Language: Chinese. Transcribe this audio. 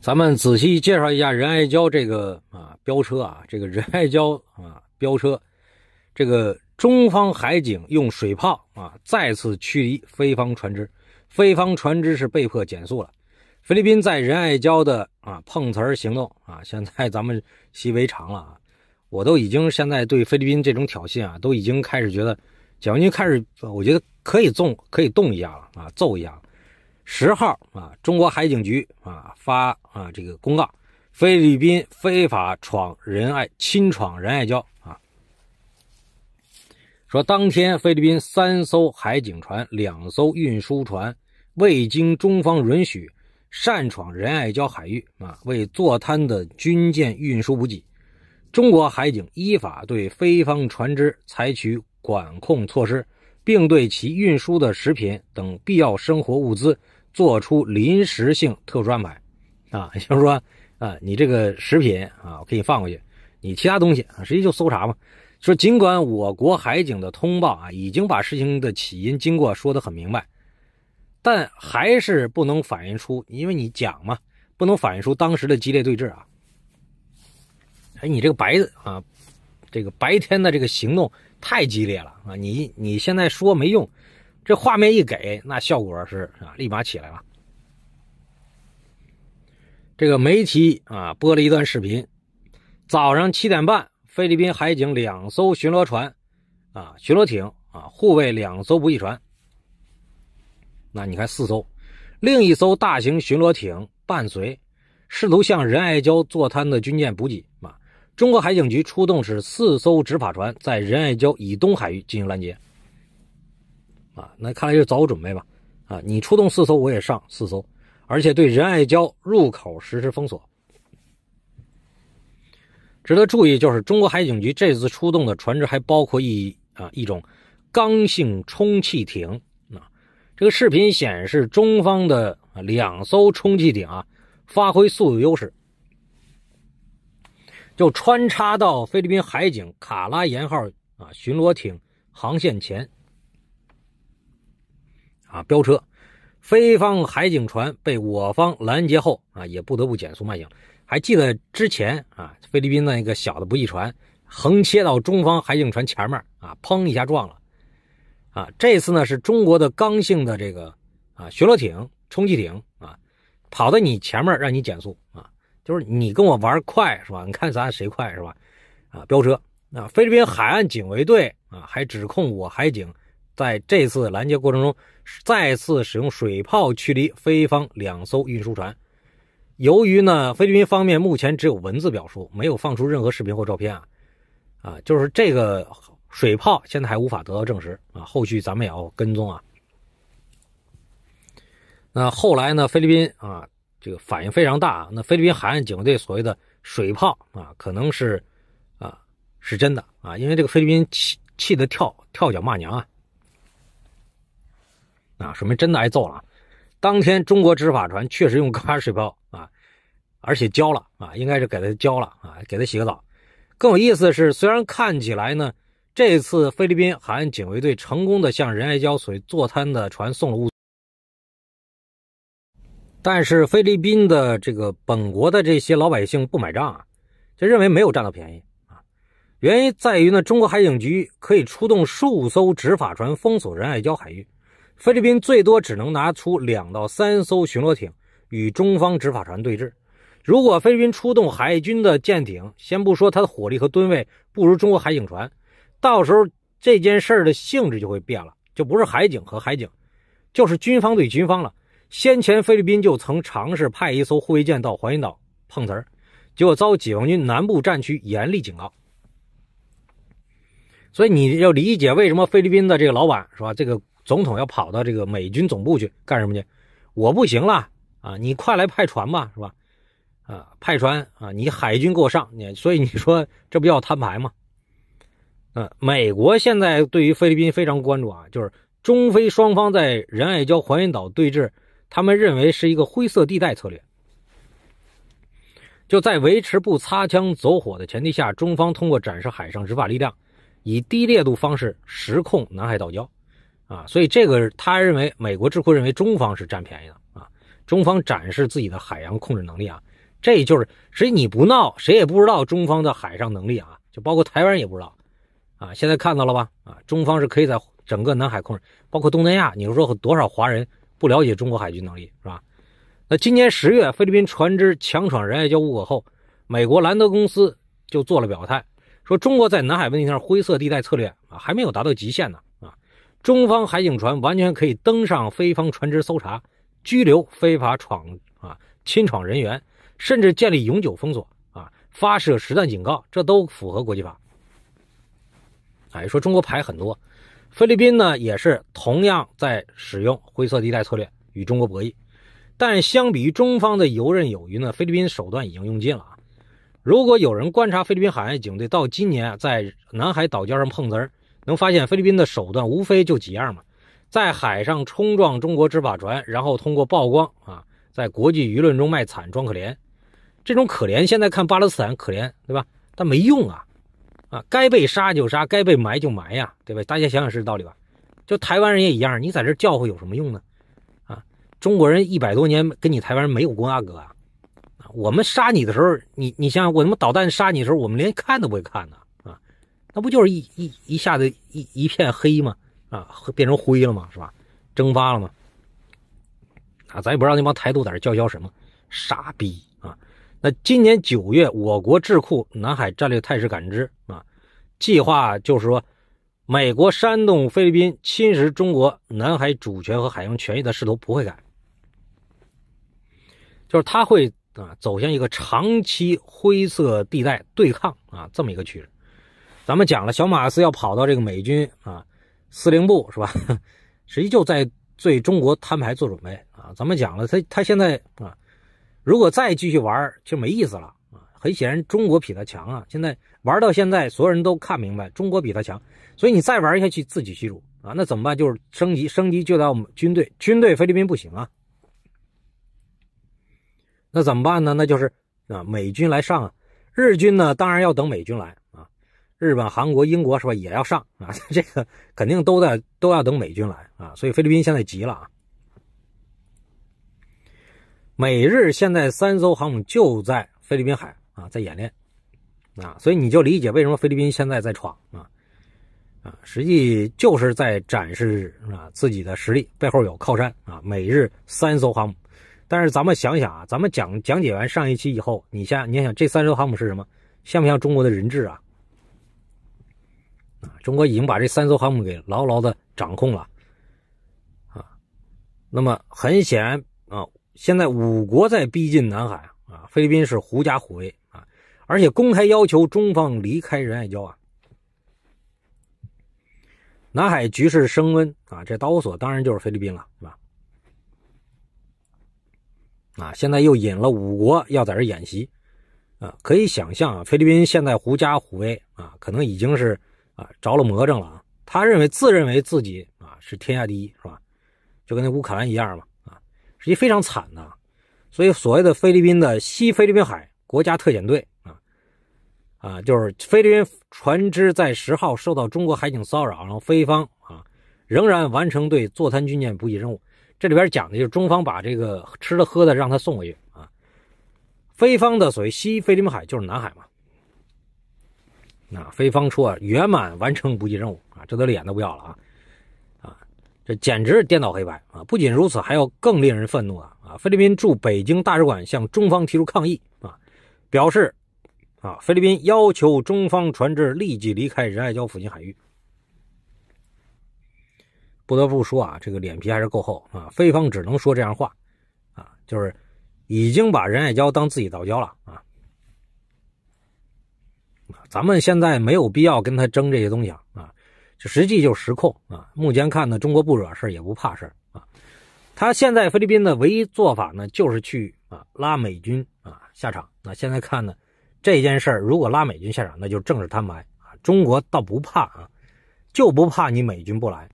咱们仔细介绍一下仁爱礁这个啊，飙车啊，这个仁爱礁啊，飙车，这个中方海警用水炮啊，再次驱离菲方船只，菲方船只是被迫减速了。菲律宾在仁爱礁的啊碰瓷儿行动啊，现在咱们习为常了啊，我都已经现在对菲律宾这种挑衅啊，都已经开始觉得解放军开始，我觉得可以纵可以动一下了啊，揍一下。十号啊，中国海警局啊发啊这个公告，菲律宾非法闯仁爱侵闯仁爱礁啊，说当天菲律宾三艘海警船、两艘运输船未经中方允许擅闯仁爱礁海域啊，为坐滩的军舰运输补给，中国海警依法对菲方船只采取管控措施，并对其运输的食品等必要生活物资。做出临时性特殊安排，啊，就是说，啊，你这个食品啊，我给你放过去，你其他东西啊，实际就搜查嘛。说尽管我国海警的通报啊，已经把事情的起因经过说得很明白，但还是不能反映出，因为你讲嘛，不能反映出当时的激烈对峙啊。哎，你这个白啊，这个白天的这个行动太激烈了啊，你你现在说没用。这画面一给，那效果是啊，立马起来了。这个媒体啊，播了一段视频：早上七点半，菲律宾海警两艘巡逻船，啊，巡逻艇啊，护卫两艘补给船。那你看，四艘，另一艘大型巡逻艇伴随，试图向仁爱礁坐滩的军舰补给。啊，中国海警局出动是四艘执法船，在仁爱礁以东海域进行拦截。啊，那看来就早有准备吧。啊，你出动四艘，我也上四艘，而且对仁爱礁入口实施封锁。值得注意就是，中国海警局这次出动的船只还包括一啊一种刚性充气艇。啊，这个视频显示，中方的两艘充气艇啊，发挥速度优势，就穿插到菲律宾海警卡拉延号啊巡逻艇航线前。啊，飙车！菲方海警船被我方拦截后啊，也不得不减速慢行。还记得之前啊，菲律宾那一个小的不系船横切到中方海警船前面啊，砰一下撞了。啊，这次呢是中国的刚性的这个啊巡逻艇、冲击艇啊，跑到你前面让你减速啊，就是你跟我玩快是吧？你看咱俩谁快是吧？啊，飙车！那菲律宾海岸警卫队啊还指控我海警在这次拦截过程中。再次使用水炮驱离菲方两艘运输船。由于呢，菲律宾方面目前只有文字表述，没有放出任何视频或照片啊。啊，就是这个水炮现在还无法得到证实啊。后续咱们也要跟踪啊。那后来呢，菲律宾啊，这个反应非常大。那菲律宾海岸警卫队所谓的水炮啊，可能是啊是真的啊，因为这个菲律宾气气得跳跳脚骂娘啊。啊，说明真的挨揍了。当天，中国执法船确实用高压水炮啊，而且浇了啊，应该是给他浇了啊，给他洗个澡。更有意思的是，虽然看起来呢，这次菲律宾海岸警卫队成功的向仁爱礁所坐滩的船送了物，但是菲律宾的这个本国的这些老百姓不买账，啊，就认为没有占到便宜啊。原因在于呢，中国海警局可以出动数艘执法船封锁仁爱礁海域。菲律宾最多只能拿出两到三艘巡逻艇与中方执法船对峙。如果菲律宾出动海军的舰艇，先不说它的火力和吨位不如中国海警船，到时候这件事儿的性质就会变了，就不是海警和海警，就是军方对军方了。先前菲律宾就曾尝试派一艘护卫舰到黄岩岛碰瓷儿，结果遭解放军南部战区严厉警告。所以你要理解为什么菲律宾的这个老板是吧？这个。总统要跑到这个美军总部去干什么去？我不行了啊！你快来派船吧，是吧？啊，派船啊！你海军给我上！你所以你说这不叫摊牌吗？嗯，美国现在对于菲律宾非常关注啊，就是中菲双方在仁爱礁、黄岩岛对峙，他们认为是一个灰色地带策略。就在维持不擦枪走火的前提下，中方通过展示海上执法力量，以低烈度方式实控南海岛礁。啊，所以这个他认为美国智库认为中方是占便宜的啊，中方展示自己的海洋控制能力啊，这就是谁你不闹谁也不知道中方的海上能力啊，就包括台湾也不知道啊，现在看到了吧啊，中方是可以在整个南海控制，包括东南亚，你说多少华人不了解中国海军能力是吧？那今年十月，菲律宾船只强闯仁爱礁误港后，美国兰德公司就做了表态，说中国在南海问题上灰色地带策略啊还没有达到极限呢。中方海警船完全可以登上菲方船只搜查、拘留非法闯啊侵闯人员，甚至建立永久封锁啊，发射实弹警告，这都符合国际法。哎，说中国牌很多，菲律宾呢也是同样在使用灰色地带策略与中国博弈，但相比于中方的游刃有余呢，菲律宾手段已经用尽了啊。如果有人观察菲律宾海岸警队到今年在南海岛礁上碰瓷儿。能发现菲律宾的手段无非就几样嘛，在海上冲撞中国执法船，然后通过曝光啊，在国际舆论中卖惨装可怜。这种可怜现在看巴勒斯坦可怜，对吧？但没用啊！啊，该被杀就杀，该被埋就埋呀，对吧？大家想想是道理吧？就台湾人也一样，你在这叫唤有什么用呢？啊，中国人一百多年跟你台湾人没有过阿哥啊！啊，我们杀你的时候，你你想想，我他妈导弹杀你的时候，我们连看都不会看呢。那不就是一一一下子一一片黑吗？啊，变成灰了吗？是吧？蒸发了吗？啊，咱也不知道那帮台独在这叫嚣什么傻逼啊！那今年九月，我国智库《南海战略态势感知》啊，计划就是说，美国煽动菲律宾侵蚀中国南海主权和海洋权益的势头不会改，就是它会啊走向一个长期灰色地带对抗啊这么一个趋势。咱们讲了，小马斯要跑到这个美军啊司令部是吧？实际就在对中国摊牌做准备啊。咱们讲了，他他现在啊，如果再继续玩就没意思了啊。很显然，中国比他强啊。现在玩到现在，所有人都看明白，中国比他强，所以你再玩下去自取其辱啊。那怎么办？就是升级，升级就到军队，军队菲律宾不行啊。那怎么办呢？那就是啊，美军来上啊。日军呢，当然要等美军来。日本、韩国、英国是吧？也要上啊！这个肯定都在，都要等美军来啊！所以菲律宾现在急了啊！美日现在三艘航母就在菲律宾海啊，在演练啊！所以你就理解为什么菲律宾现在在闯啊！啊，实际就是在展示啊自己的实力，背后有靠山啊！美日三艘航母，但是咱们想想啊，咱们讲讲解完上一期以后，你像你想想，这三艘航母是什么？像不像中国的人质啊？啊，中国已经把这三艘航母给牢牢的掌控了，啊，那么很显然啊，现在五国在逼近南海啊，菲律宾是狐假虎威啊，而且公开要求中方离开仁爱礁啊，南海局势升温啊，这导火索当然就是菲律宾了，是吧？啊，现在又引了五国要在这演习，啊，可以想象啊，菲律宾现在狐假虎威啊，可能已经是。啊，着了魔怔了啊！他认为自认为自己啊是天下第一是吧？就跟那乌克兰一样嘛啊，实际非常惨的。所以所谓的菲律宾的西菲律宾海国家特遣队啊啊，就是菲律宾船只在十号受到中国海警骚扰，然后菲方啊仍然完成对座滩军舰补给任务。这里边讲的就是中方把这个吃的喝的让他送回去啊。菲方的所谓西菲律宾海就是南海嘛。啊，菲方说圆满完成补给任务啊，这都脸都不要了啊！啊，这简直颠倒黑白啊！不仅如此，还要更令人愤怒啊！啊，菲律宾驻北京大使馆向中方提出抗议啊，表示啊，菲律宾要求中方船只立即离开仁爱礁附近海域。不得不说啊，这个脸皮还是够厚啊，菲方只能说这样话啊，就是已经把仁爱礁当自己岛礁了啊。咱们现在没有必要跟他争这些东西啊，就实际就失控啊。目前看呢，中国不惹事也不怕事啊。他现在菲律宾的唯一做法呢，就是去啊拉美军啊下场。那现在看呢，这件事如果拉美军下场，那就正式摊牌啊。中国倒不怕啊，就不怕你美军不来。